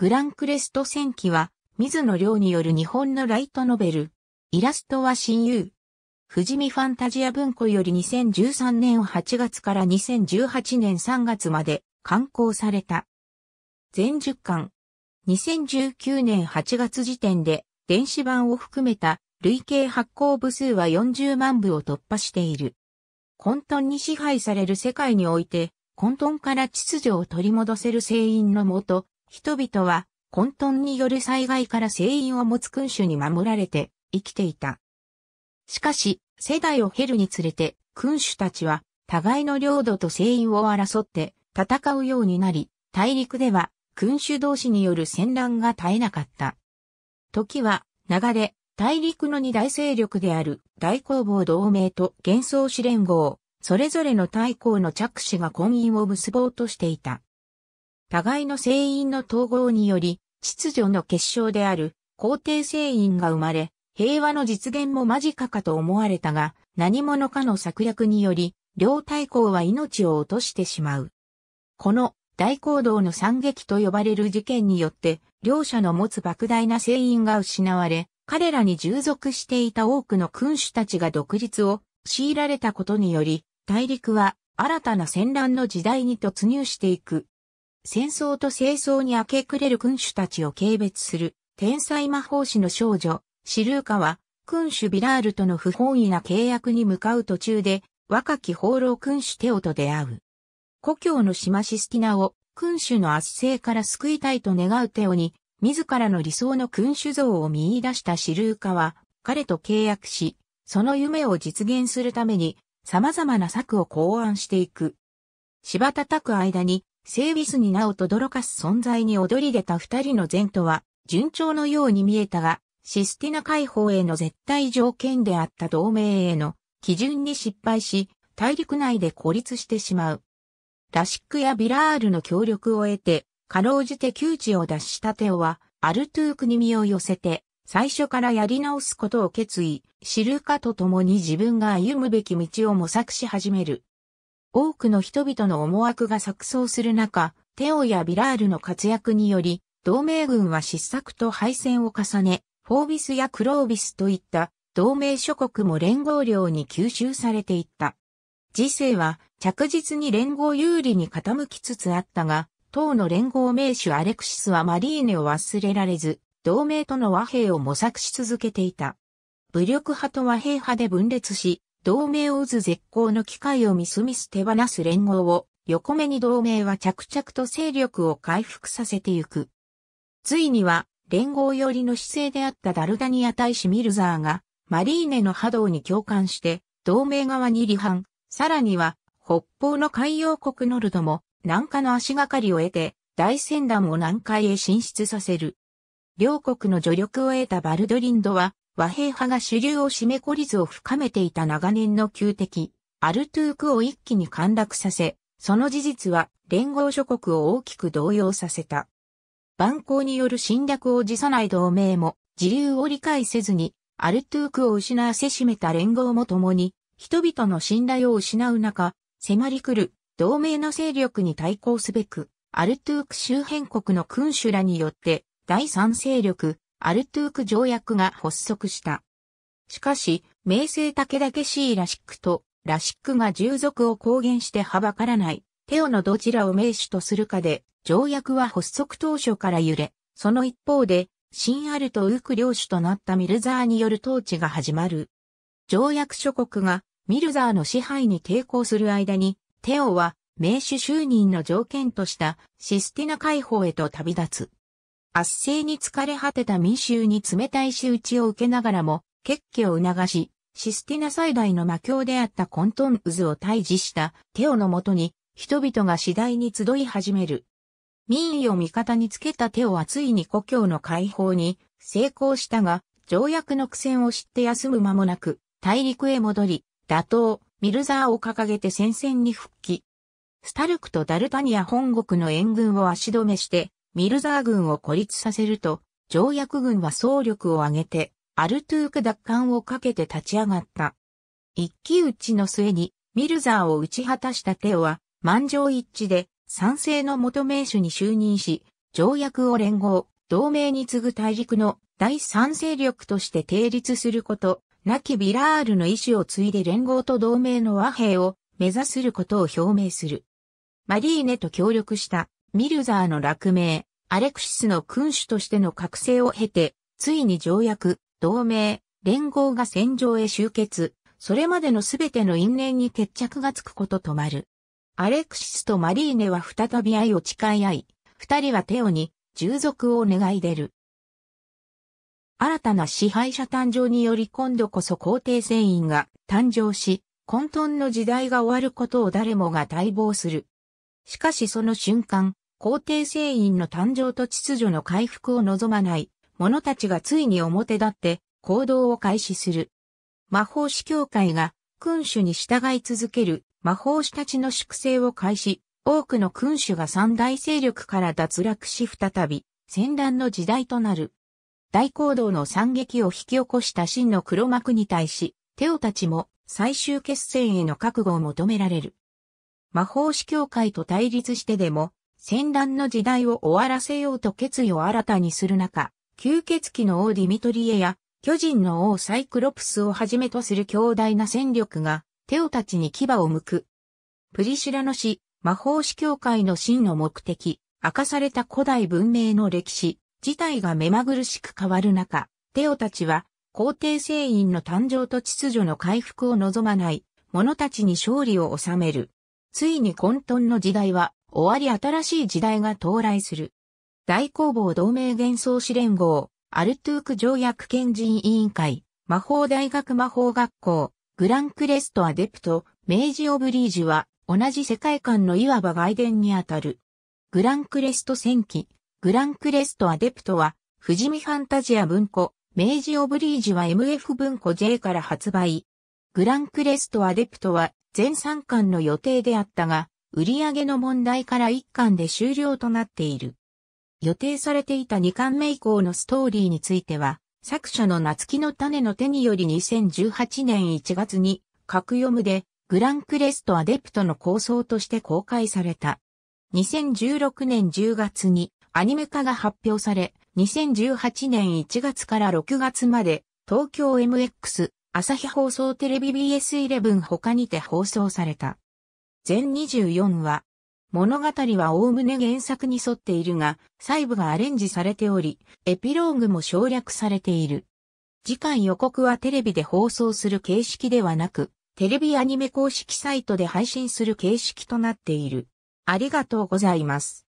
グランクレスト戦記は、水野亮による日本のライトノベル。イラストは親友。富士見ファンタジア文庫より2013年8月から2018年3月まで刊行された。全10巻。2019年8月時点で電子版を含めた累計発行部数は40万部を突破している。混沌に支配される世界において、混沌から秩序を取り戻せる聖因のもと、人々は混沌による災害から聖因を持つ君主に守られて生きていた。しかし、世代を経るにつれて、君主たちは、互いの領土と聖因を争って戦うようになり、大陸では君主同士による戦乱が絶えなかった。時は流れ、大陸の二大勢力である大工防同盟と幻想主連合、それぞれの大工の着手が婚姻を結ぼうとしていた。互いの聖員の統合により、秩序の結晶である皇帝聖員が生まれ、平和の実現も間近かと思われたが、何者かの策略により、両大公は命を落としてしまう。この大行動の惨劇と呼ばれる事件によって、両者の持つ莫大な聖員が失われ、彼らに従属していた多くの君主たちが独立を強いられたことにより、大陸は新たな戦乱の時代に突入していく。戦争と清掃に明け暮れる君主たちを軽蔑する、天才魔法師の少女、シルーカは、君主ビラールとの不本意な契約に向かう途中で、若き放浪君主テオと出会う。故郷の島システィナを君主の圧政から救いたいと願うテオに、自らの理想の君主像を見出したシルーカは、彼と契約し、その夢を実現するために、様々な策を考案していく。芝叩く間に、セービスに名を轟かす存在に躍り出た二人の前途は、順調のように見えたが、システィナ解放への絶対条件であった同盟への基準に失敗し、大陸内で孤立してしまう。ラシックやビラールの協力を得て、かろうじて窮地を脱したテオは、アルトゥークに身を寄せて、最初からやり直すことを決意、シルカと共に自分が歩むべき道を模索し始める。多くの人々の思惑が錯綜する中、テオやビラールの活躍により、同盟軍は失策と敗戦を重ね、フォービスやクロービスといった同盟諸国も連合領に吸収されていった。時世は着実に連合有利に傾きつつあったが、党の連合名手アレクシスはマリーネを忘れられず、同盟との和平を模索し続けていた。武力派と和平派で分裂し、同盟を渦絶好の機会をみすみす手放す連合を、横目に同盟は着々と勢力を回復させてゆく。ついには、連合寄りの姿勢であったダルダニア大使ミルザーが、マリーネの波動に共感して、同盟側に離反、さらには、北方の海洋国ノルドも、南下の足がかりを得て、大船団を南海へ進出させる。両国の助力を得たバルドリンドは、和平派が主流を締め孤立を深めていた長年の旧敵、アルトゥークを一気に陥落させ、その事実は連合諸国を大きく動揺させた。蛮行による侵略を辞さない同盟も、自流を理解せずに、アルトゥークを失わせしめた連合も共に、人々の信頼を失う中、迫り来る同盟の勢力に対抗すべく、アルトゥーク周辺国の君主らによって、第三勢力、アルトゥーク条約が発足した。しかし、名声武々シーラシックと、ラシックが従属を公言してはばからない、テオのどちらを名手とするかで、条約は発足当初から揺れ、その一方で、新アルトウーク領主となったミルザーによる統治が始まる。条約諸国がミルザーの支配に抵抗する間に、テオは名手就任の条件としたシスティナ解放へと旅立つ。圧政に疲れ果てた民衆に冷たい仕打ちを受けながらも、決起を促し、システィナ最大の魔境であった混沌渦を退治したテオのもとに、人々が次第に集い始める。民意を味方につけたテオはついに故郷の解放に成功したが、条約の苦戦を知って休む間もなく、大陸へ戻り、打倒、ミルザーを掲げて戦線に復帰。スタルクとダルタニア本国の援軍を足止めして、ミルザー軍を孤立させると、条約軍は総力を挙げて、アルトゥーク奪還をかけて立ち上がった。一騎打ちの末に、ミルザーを打ち果たしたテオは、満場一致で、賛成の元名手に就任し、条約を連合、同盟に次ぐ大陸の第三勢力として定立すること、亡きビラールの意志を継いで連合と同盟の和平を目指することを表明する。マリーネと協力したミルザーの落命、アレクシスの君主としての覚醒を経て、ついに条約、同盟、連合が戦場へ集結、それまでのすべての因縁に決着がつくこととまる。アレクシスとマリーネは再び愛を誓い合い、二人はテオに従属を願い出る。新たな支配者誕生により今度こそ皇帝船員が誕生し、混沌の時代が終わることを誰もが待望する。しかしその瞬間、皇帝聖院の誕生と秩序の回復を望まない者たちがついに表立って行動を開始する。魔法師協会が君主に従い続ける魔法師たちの粛清を開始、多くの君主が三大勢力から脱落し再び戦乱の時代となる。大行動の惨劇を引き起こした真の黒幕に対し、テオたちも最終決戦への覚悟を求められる。魔法師協会と対立してでも、戦乱の時代を終わらせようと決意を新たにする中、吸血鬼の王ディミトリエや巨人の王サイクロプスをはじめとする強大な戦力がテオたちに牙を向く。プリシュラの死、魔法師協会の真の目的、明かされた古代文明の歴史、自体が目まぐるしく変わる中、テオたちは皇帝聖院の誕生と秩序の回復を望まない者たちに勝利を収める。ついに混沌の時代は終わり新しい時代が到来する。大工防同盟幻想史連合、アルトゥーク条約検人委員会、魔法大学魔法学校、グランクレストアデプト、明治オブリージュは、同じ世界観のいわば外伝にあたる。グランクレスト戦記、グランクレストアデプトは、富士見ファンタジア文庫、明治オブリージュは MF 文庫 J から発売。グランクレストアデプトは全3巻の予定であったが、売上の問題から1巻で終了となっている。予定されていた2巻目以降のストーリーについては、作者の夏木の種の手により2018年1月に、格読むで、グランクレストアデプトの構想として公開された。2016年10月にアニメ化が発表され、2018年1月から6月まで、東京 MX、朝日放送テレビ BS11 他にて放送された。全24話。物語はおおむね原作に沿っているが、細部がアレンジされており、エピローグも省略されている。次回予告はテレビで放送する形式ではなく、テレビアニメ公式サイトで配信する形式となっている。ありがとうございます。